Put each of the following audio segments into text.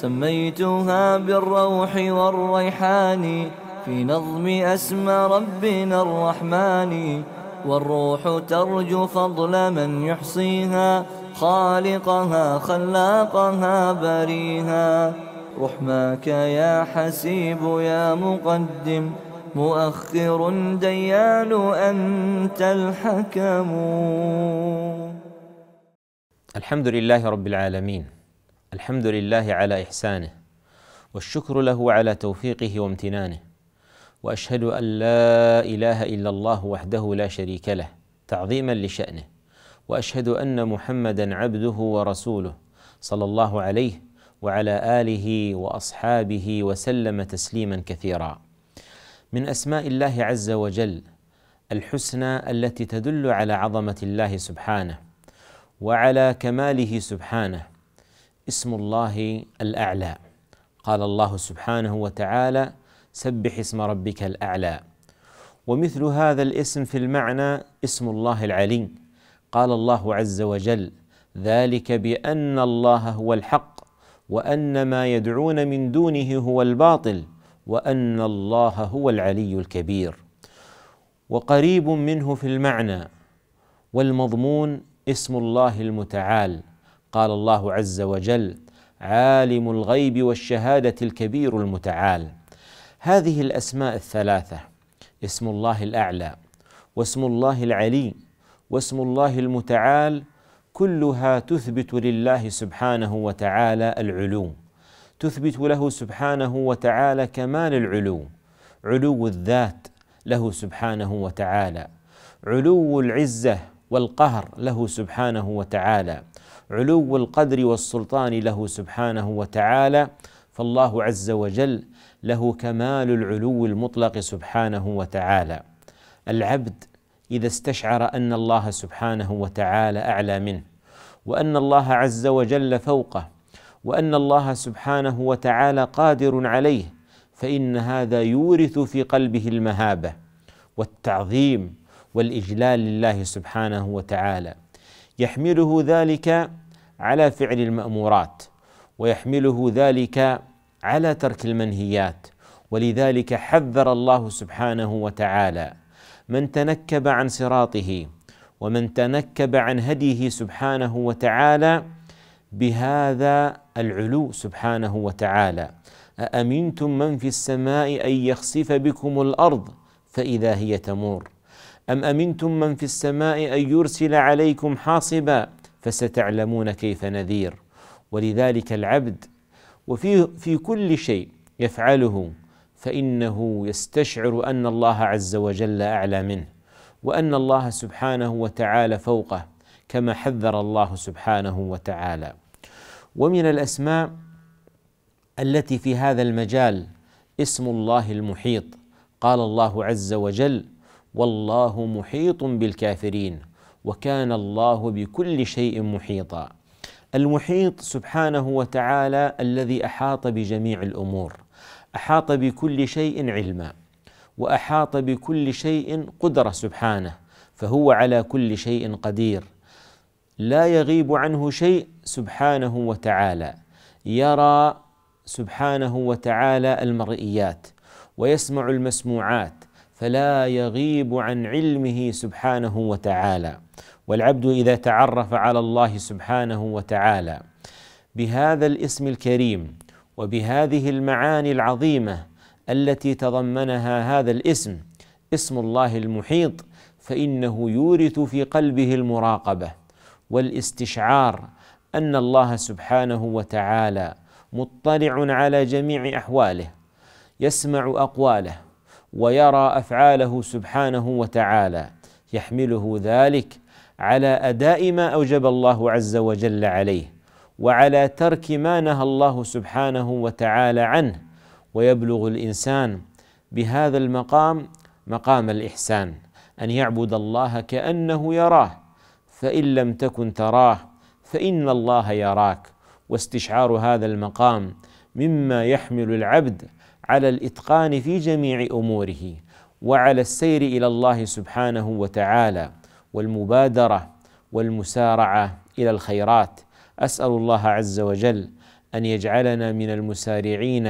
سميتها بالروح والريحان في نظم أسمى ربنا الرحمن والروح ترجو فضل من يحصيها خالقها خلاقها بريها رحماك يا حسيب يا مقدم مؤخر ديان أنت الحكم الحمد لله رب العالمين الحمد لله على إحسانه والشكر له على توفيقه وامتنانه وأشهد أن لا إله إلا الله وحده لا شريك له تعظيما لشأنه وأشهد أن محمدا عبده ورسوله صلى الله عليه وعلى آله وأصحابه وسلم تسليما كثيرا من أسماء الله عز وجل الحسنى التي تدل على عظمة الله سبحانه وعلى كماله سبحانه اسم الله الاعلى قال الله سبحانه وتعالى سبح اسم ربك الاعلى ومثل هذا الاسم في المعنى اسم الله العلي قال الله عز وجل ذلك بان الله هو الحق وان ما يدعون من دونه هو الباطل وان الله هو العلي الكبير وقريب منه في المعنى والمضمون اسم الله المتعال قال الله عز وجل عالم الغيب والشهاده الكبير المتعال هذه الاسماء الثلاثه اسم الله الاعلى واسم الله العلي واسم الله المتعال كلها تثبت لله سبحانه وتعالى العلو تثبت له سبحانه وتعالى كمال العلو علو الذات له سبحانه وتعالى علو العزه والقهر له سبحانه وتعالى علو القدر والسلطان له سبحانه وتعالى فالله عز وجل له كمال العلو المطلق سبحانه وتعالى العبد اذا استشعر ان الله سبحانه وتعالى اعلى منه وان الله عز وجل فوقه وان الله سبحانه وتعالى قادر عليه فان هذا يورث في قلبه المهابه والتعظيم والاجلال لله سبحانه وتعالى يحمله ذلك على فعل المامورات ويحمله ذلك على ترك المنهيات ولذلك حذر الله سبحانه وتعالى من تنكب عن صراطه ومن تنكب عن هديه سبحانه وتعالى بهذا العلو سبحانه وتعالى أأمنتم من في السماء أن يخسف بكم الأرض فإذا هي تمور أم أمنتم من في السماء أن يرسل عليكم حاصبا فستعلمون كيف نذير ولذلك العبد وفي في كل شيء يفعله فإنه يستشعر أن الله عز وجل أعلى منه وأن الله سبحانه وتعالى فوقه كما حذر الله سبحانه وتعالى ومن الأسماء التي في هذا المجال اسم الله المحيط قال الله عز وجل والله محيط بالكافرين وكان الله بكل شيء محيطا المحيط سبحانه وتعالى الذي احاط بجميع الامور احاط بكل شيء علما واحاط بكل شيء قدره سبحانه فهو على كل شيء قدير لا يغيب عنه شيء سبحانه وتعالى يرى سبحانه وتعالى المرئيات ويسمع المسموعات فلا يغيب عن علمه سبحانه وتعالى والعبد اذا تعرف على الله سبحانه وتعالى بهذا الاسم الكريم وبهذه المعاني العظيمه التي تضمنها هذا الاسم اسم الله المحيط فانه يورث في قلبه المراقبه والاستشعار ان الله سبحانه وتعالى مطلع على جميع احواله يسمع اقواله ويرى افعاله سبحانه وتعالى يحمله ذلك على اداء ما اوجب الله عز وجل عليه وعلى ترك ما نهى الله سبحانه وتعالى عنه ويبلغ الانسان بهذا المقام مقام الاحسان ان يعبد الله كانه يراه فان لم تكن تراه فان الله يراك واستشعار هذا المقام مما يحمل العبد على الاتقان في جميع اموره وعلى السير الى الله سبحانه وتعالى والمبادره والمسارعه الى الخيرات اسال الله عز وجل ان يجعلنا من المسارعين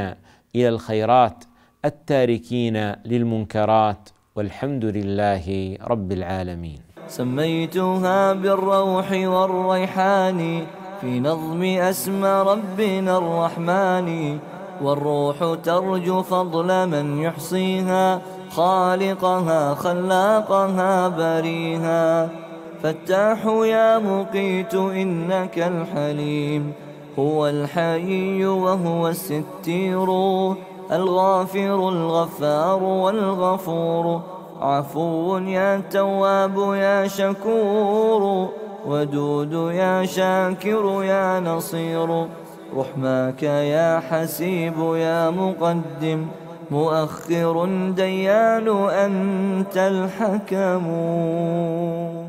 الى الخيرات التاركين للمنكرات والحمد لله رب العالمين سميتها بالروح والريحان في نظم اسمى ربنا الرحمن والروح ترجو فضل من يحصيها خالقها خلاقها بريها فتاح يا مقيت إنك الحليم هو الحي وهو الستير الغافر الغفار والغفور عفو يا تواب يا شكور ودود يا شاكر يا نصير رحماك يا حسيب يا مقدم مؤخر ديان أنت الحكم